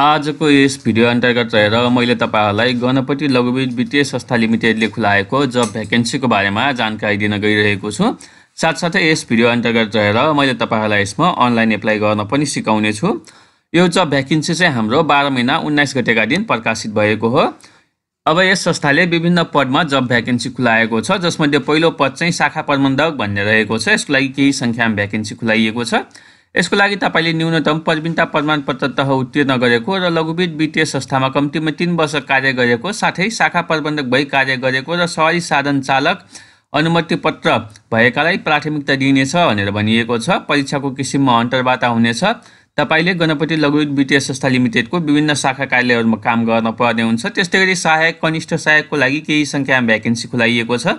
आजको यस भिडियो अन्तर्गत रहेर मैले तपाईँहरूलाई गणपति लघुवित वित्तीय संस्था लिमिटेडले खुलाएको जब भ्याकेन्सीको बारेमा जानकारी दिन गइरहेको छु साथसाथै यस भिडियो अन्तर्गत रहेर मैले तपाईँहरूलाई यसमा अनलाइन एप्लाई गर्न पनि सिकाउने छु यो जब भ्याकेन्सी चाहिँ हाम्रो बाह्र महिना उन्नाइस गतेका दिन प्रकाशित भएको हो अब यस संस्थाले विभिन्न पदमा जब भ्याकेन्सी खुलाएको छ जसमध्ये पहिलो पद चाहिँ शाखा प्रबन्धक भन्ने रहेको छ यसको लागि केही सङ्ख्यामा भ्याकेन्सी खुलाइएको छ यसको लागि तपाईँले न्यूनतम प्रवीणता प्रमाणपत्र तह उत्तीर्ण गरेको र लघुवित वित्तीय संस्थामा कम्तीमा तिन वर्ष कार्य गरेको साथै शाखा प्रबन्धक भई कार्य गरेको र सवारी साधन चालक अनुमति पत्र भएकालाई प्राथमिकता दिइनेछ भनेर भनिएको छ परीक्षाको किसिममा अन्तर्वार्ता हुनेछ तपाईँले गणपति लघुविद वित्तीय संस्था लिमिटेडको विभिन्न शाखा कार्यालयहरूमा काम गर्न पर्ने हुन्छ त्यस्तै गरी सहायक कनिष्ठ सहायकको लागि केही सङ्ख्यामा भ्याकेन्सी खुलाइएको छ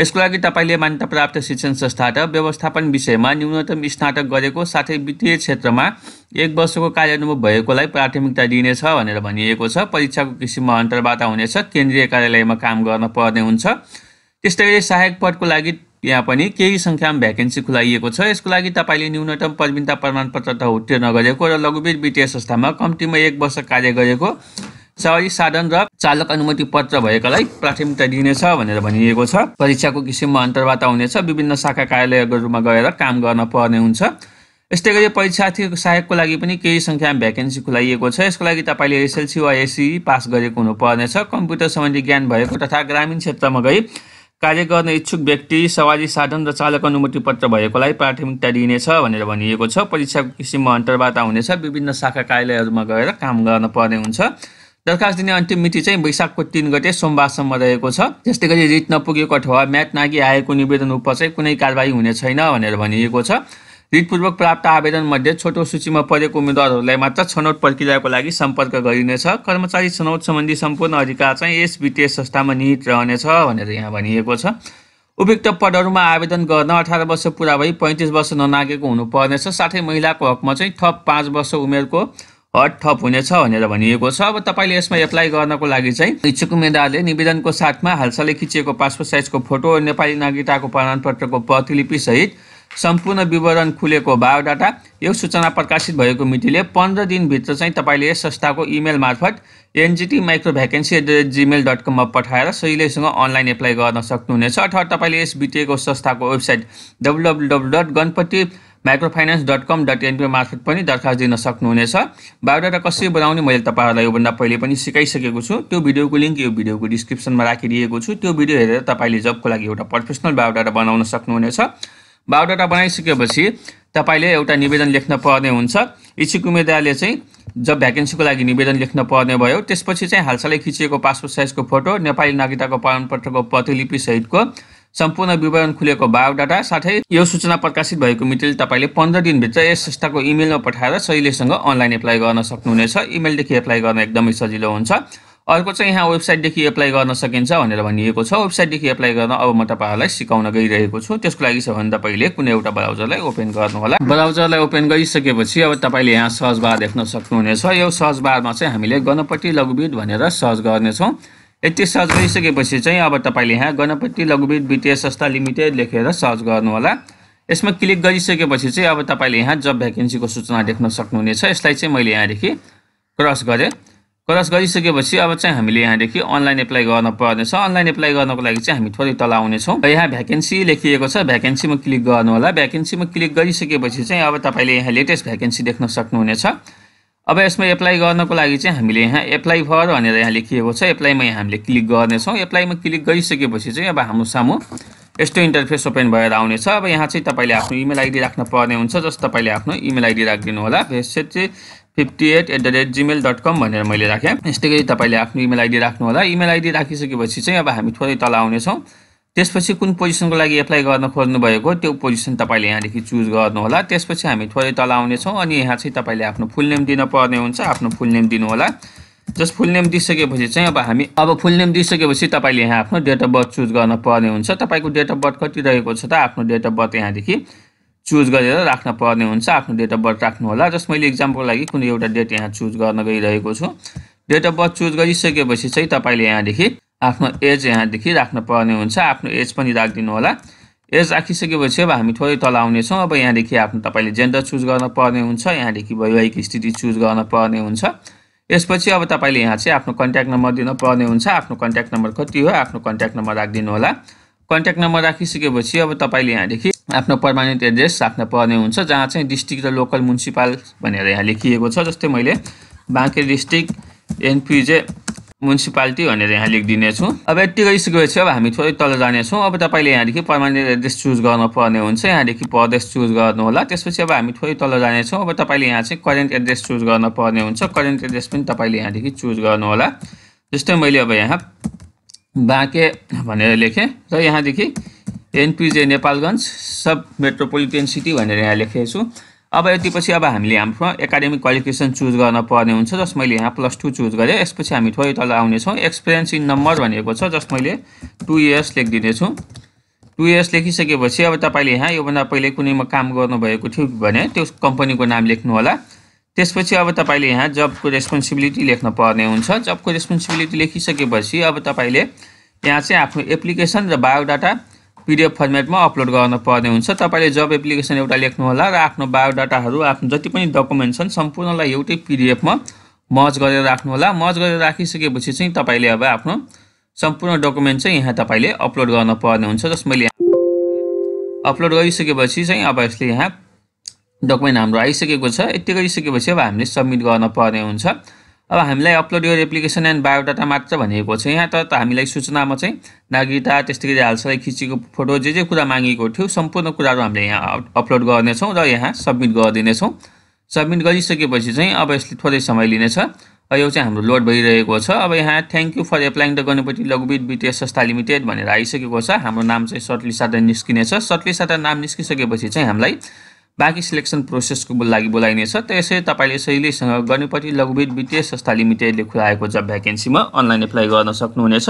यसको लागि तपाईँले मान्यता प्राप्त शिक्षण संस्था र व्यवस्थापन विषयमा न्यूनतम स्नातक गरेको साथै वित्तीय क्षेत्रमा एक वर्षको कार्यानुभव भएकोलाई प्राथमिकता दिइनेछ भनेर भनिएको छ परीक्षाको किसिममा अन्तर्वार्ता हुनेछ केन्द्रीय कार्यालयमा काम गर्न पर्ने हुन्छ त्यस्तै गरी सहायक पदको लागि यहाँ पनि केही सङ्ख्यामा भ्याकेन्सी खुलाइएको छ यसको लागि तपाईँले न्यूनतम प्रवीणता प्रमाणपत्र त उत्तीर्ण गरेको र लघुवित वित्तीय संस्थामा कम्तीमा एक वर्ष कार्य गरेको सवारी साधन र चालक अनुमति पत्र भएकालाई प्राथमिकता दिनेछ भनेर भनिएको छ परीक्षाको किसिममा अन्तर्वार्ता हुनेछ विभिन्न शाखा कार्यालयहरूमा गएर काम गर्न पर्ने हुन्छ यस्तै गरी परीक्षार्थीको सहायकको लागि पनि केही सङ्ख्यामा भ्याकेन्सी खुलाइएको छ यसको लागि तपाईँले एसएलसी वा एससी पास गरेको हुनुपर्नेछ कम्प्युटर सम्बन्धी ज्ञान भएको तथा ग्रामीण क्षेत्रमा गई कार्य गर्न इच्छुक व्यक्ति सवारी साधन र चालक अनुमति पत्र भएकोलाई प्राथमिकता दिइनेछ भनेर भनिएको छ परीक्षाको किसिममा अन्तर्वार्ता हुनेछ विभिन्न शाखा कार्यालयहरूमा गएर काम गर्न पर्ने हुन्छ दरखास्त दिने अन्तिम मिति चाहिँ वैशाखको तिन गते सोमबारसम्म रहेको छ त्यस्तै गरी रिट नपुगेको अथवा म्याच नागि आएको निवेदन उप चाहिँ कुनै कारवाही हुने छैन भनेर भनिएको छ रिटपूर्वक प्राप्त आवेदन मध्ये छोटो सूचीमा परेको उम्मेद्वारहरूलाई मात्र छनौट प्रक्रियाको लागि सम्पर्क गरिनेछ कर्मचारी छनौट सम्बन्धी सम्पूर्ण अधिकार चाहिँ यस वित्तीय संस्थामा निहित रहनेछ भनेर यहाँ भनिएको छ उपयुक्त पदहरूमा आवेदन गर्न अठार वर्ष पुरा भई पैँतिस वर्ष ननागेको हुनुपर्नेछ साथै महिलाको हकमा चाहिँ थप पाँच वर्ष उमेरको हट थप हुनेछ भनेर भनिएको छ अब तपाईँले यसमा एप्लाई गर्नको लागि चाहिँ इच्छुक उम्मेद्वारले निवेदनको साथमा हालसालै खिचिएको पासपोर्ट साइजको फोटो नेपाली नागरिकताको प्रमाणपत्रको प्रतिलिपि सहित सम्पूर्ण विवरण खुलेको बायोडाटा यो सूचना प्रकाशित भएको मितिले पन्ध्र दिनभित्र चाहिँ तपाईँले यस संस्थाको इमेल मार्फत NGT micro vacancy at the rate gmail dot कममा पठाएर सहिलेसँग अनलाइन एप्लाई गर्न सक्नुहुनेछ अथवा तपाईँले यस बिटिएको संस्थाको website W dot Ganapati microfinance dot com dot NP मार्फत पनि दरखास्त दिन सक्नुहुनेछ बायोडाटा कसरी बनाउने मैले तपाईँहरूलाई योभन्दा पहिले पनि सिकाइसकेको छु त्यो भिडियोको लिङ्क यो भिडियोको डिस्क्रिप्सनमा राखिदिएको छु त्यो भिडियो हेरेर तपाईँले जबको लागि एउटा प्रोफेसनल बायोडाटा बनाउन सक्नुहुनेछ बायोडाटा बनाइसकेपछि तपाईँले एउटा निवेदन लेख्न पर्ने हुन्छ इच्छुक उम्मेदवारले चाहिँ जब भ्याकेन्सीको लागि निवेदन लेख्न पर्ने भयो त्यसपछि चाहिँ हालसालै खिचिएको पासपोर्ट साइजको फोटो नेपाली नागरिकताको प्रमाणपत्रको प्रतिलिपि सहितको सम्पूर्ण विवरण खुलेको बायोडाटा साथै यो सूचना प्रकाशित भएको मितिले तपाईँले पन्ध्र दिनभित्र यस संस्थाको इमेलमा पठाएर सहिलेसँग अनलाइन एप्लाई गर्न सक्नुहुनेछ इमेलदेखि एप्लाई गर्न एकदमै सजिलो हुन्छ अर्को चाहिँ यहाँ वेबसाइटदेखि एप्लाई गर्न सकिन्छ भनेर भनिएको छ वेबसाइटदेखि एप्लाई गर्न अब म तपाईँहरूलाई सिकाउन गइरहेको छु त्यसको लागि छ भने तपाईँले कुनै एउटा ब्राउजरलाई ओपन गर्नुहोला ब्राउजरलाई ओपन गरिसकेपछि अब तपाईँले यहाँ सर्च बार देख्न सक्नुहुनेछ यो सर्च बारमा चाहिँ हामीले गणपति लघुविद भनेर सर्च गर्नेछौँ यति सर्च गरिसकेपछि चाहिँ अब तपाईँले यहाँ गणपति लघुवित वित्तीय संस्था लिमिटेड लेखेर सर्च गर्नुहोला यसमा क्लिक गरिसकेपछि चाहिँ अब तपाईँले यहाँ जब भ्याकेन्सीको सूचना देख्न सक्नुहुनेछ यसलाई चाहिँ मैले यहाँदेखि क्रस गरेँ क्रस गरिसकेपछि अब चाहिँ हामीले यहाँदेखि अनलाइन एप्लाई गर्न पर्नेछ अनलाइन एप्लाई गर्नको लागि चाहिँ हामी थोरै तल आउनेछौँ यहाँ भ्याकेन्सी लेखिएको छ भ्याकेन्सीमा क्लिक गर्नुहोला भ्याकेन्सीमा क्लिक गरिसकेपछि चाहिँ अब तपाईँले यहाँ लेटेस्ट भ्याकेन्सी देख्न सक्नुहुनेछ अब यसमा एप्लाई गर्नको लागि चाहिँ हामीले यहाँ एप्लाई फर भनेर यहाँ लेखिएको छ एप्लाईमा यहाँ हामीले क्लिक गर्नेछौँ एप्लाईमा क्लिक गरिसकेपछि चाहिँ अब हाम्रो सामु यस्तो इन्टरफेस ओपन भएर आउनेछ अब यहाँ चाहिँ तपाईँले आफ्नो इमेल आइडी राख्न पर्ने हुन्छ जस्तो तपाईँले आफ्नो इमेल आइडी राखिदिनु होला भेसेट चाहिँ fifty eight at the rate gmail dot com भनेर मैले राखेँ यस्तै गरी तपाईँले आफ्नो इमेल आइडी राख्नु होला इमेल आइडी राखिसकेपछि चाहिँ अब हामी थोरै तल आउनेछौँ त्यसपछि कुन पोजिसनको लागि एप्लाई गर्न खोज्नुभएको त्यो पोजिसन तपाईँले यहाँदेखि चुज गर्नुहोला त्यसपछि हामी थोरै तल आउनेछौँ अनि यहाँ चाहिँ तपाईँले आफ्नो फुल नेम दिन पर्ने हुन्छ आफ्नो फुल नेम दिनुहोला जस फुल नेम दिइसकेपछि चाहिँ अब हामी अब फुल नेम दिइसकेपछि तपाईँले यहाँ आफ्नो डेट अफ बर्थ चुज गर्न पर्ने हुन्छ तपाईँको डेट अफ बर्थ कति रहेको छ त आफ्नो डेट अफ बर्थ यहाँदेखि चुज गरेर राख्न पर्ने हुन्छ आफ्नो डेट अफ बर्थ राख्नुहोला जस मैले इक्जामको लागि कुनै एउटा डेट यहाँ चुज गर्न गइरहेको छु डेट अफ बर्थ चुज गरिसकेपछि चाहिँ तपाईँले यहाँदेखि आफ्नो एज यहाँदेखि पर्ने हुन्छ आफ्नो एज पनि राखिदिनु होला एज राखिसकेपछि अब हामी थोरै तल आउनेछौँ अब यहाँदेखि आफ्नो तपाईँले जेन्डर चुज गर्न पर्ने हुन्छ यहाँदेखि वैवाहिक स्थिति चुज गर्न पर्ने हुन्छ यसपछि अब तपाईँले यहाँ चाहिँ आफ्नो कन्ट्याक्ट नम्बर दिनुपर्ने हुन्छ आफ्नो कन्ट्याक्ट नम्बर कति हो आफ्नो कन्ट्याक्ट नम्बर राखिदिनु होला कन्ट्याक्ट नम्बर राखिसकेपछि अब तपाईँले यहाँदेखि आफ्नो पर्मानेन्ट एड्रेस राख्न पर्ने हुन्छ जहाँ चाहिँ डिस्ट्रिक्ट र लोकल म्युनिसिपाल भनेर यहाँ लेखिएको छ जस्तै मैले बाँके डिस्ट्रिक्ट एनपिजे म्युनिसिपालिटी भनेर यहाँ लेखिदिनेछु अब यति गइसकेपछि अब हामी थोरै तल जानेछौँ अब तपाईँले यहाँदेखि पर्मानेन्ट एड्रेस चुज गर्नुपर्ने हुन्छ यहाँदेखि परदेश चुज गर्नुहोला त्यसपछि अब हामी थोरै तल जानेछौँ अब तपाईँले यहाँ चाहिँ करेन्ट एड्रेस चुज गर्नुपर्ने हुन्छ करेन्ट एड्रेस पनि तपाईँले यहाँदेखि चुज होला जस्तै मैले अब यहाँ बाँके भनेर लेखेँ र यहाँदेखि NPJ Nepalgunj sub metropolitan city भनेर यहाँ लेखेको छु अब यतिपछि अब हामीले हाम्रो एकाडेमिक क्वालिफिकेसन चुज गर्न पर्ने हुन्छ जस मैले यहाँ प्लस टू चुज गरेँ यसपछि हामी थोरै तल आउनेछौँ एक्सपिरियन्स इन नम्बर भनेको छ जस मैले टु इयर्स लेखिदिनेछु टु इयर्स लेखिसकेपछि अब तपाईँले यहाँ योभन्दा पहिले कुनैमा काम गर्नुभएको थियो भने त्यो कम्पनीको नाम लेख्नु होला त्यसपछि अब तपाईँले यहाँ जबको रेस्पोन्सिबिलिटी लेख्न पर्ने हुन्छ जबको रेस्पोन्सिबिलिटी लेखिसकेपछि अब तपाईँले यहाँ चाहिँ आफ्नो एप्लिकेसन र बायोडाटा पिडिएफ फर्मेटमा अपलोड गर्न पर्ने हुन्छ तपाईँले जब एप्लिकेसन एउटा लेख्नुहोला र आफ्नो बायोडाटाहरू आफ्नो जति पनि डकुमेन्ट छन् सम्पूर्णलाई एउटै पिडिएफमा मर्ज गरेर राख्नुहोला मर्ज गरेर राखिसकेपछि चाहिँ तपाईँले अब आफ्नो सम्पूर्ण डकुमेन्ट चाहिँ यहाँ तपाईँले अपलोड गर्न पर्ने हुन्छ जस मैले अपलोड गरिसकेपछि चाहिँ अब यसले यहाँ डकुमेन्ट हाम्रो आइसकेको छ यति गरिसकेपछि अब हामीले सब्मिट गर्न पर्ने हुन्छ अब हामीलाई अपलोड यो एप्लिकेसन एन्ड बायोडाटा मात्र भनेको छ यहाँ त हामीलाई सूचनामा चाहिँ नागरिकता त्यस्तै गरी हालसलाई खिचेको फोटो जे जे कुरा मागेको थियो सम्पूर्ण कुराहरू हामीले यहाँ अपलोड गर्नेछौँ र यहाँ सब्मिट गरिदिनेछौँ सब्मिट गरिसकेपछि चाहिँ अब यसले थोरै समय लिनेछ र यो चाहिँ हाम्रो लोड भइरहेको छ अब यहाँ thank you for applying the Ganapati लघुविद बिटिएस संस्था लिमिटेड भनेर आइसकेको छ हाम्रो नाम चाहिँ सर्टलिस्ट निस्किनेछ सर्टलिस्ट नाम निस्किसकेपछि चाहिँ हामीलाई बाँकी सिलेक्सन प्रोसेसको लागि बोलाइनेछ त त्यसै तपाईँले शैलीसँग गर्नेपट्टि लघुवित वित्तीय संस्था लिमिटेडले खुलाएको जब भ्याकेन्सीमा अनलाइन एप्लाई गर्न सक्नुहुनेछ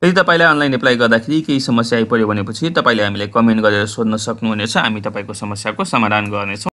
यदि तपाईँलाई अनलाइन एप्लाई गर्दाखेरि केही समस्या आइपऱ्यो भनेपछि तपाईँले हामीलाई कमेन्ट गरेर सोध्न सक्नुहुनेछ हामी तपाईँको समस्याको समाधान गर्नेछौँ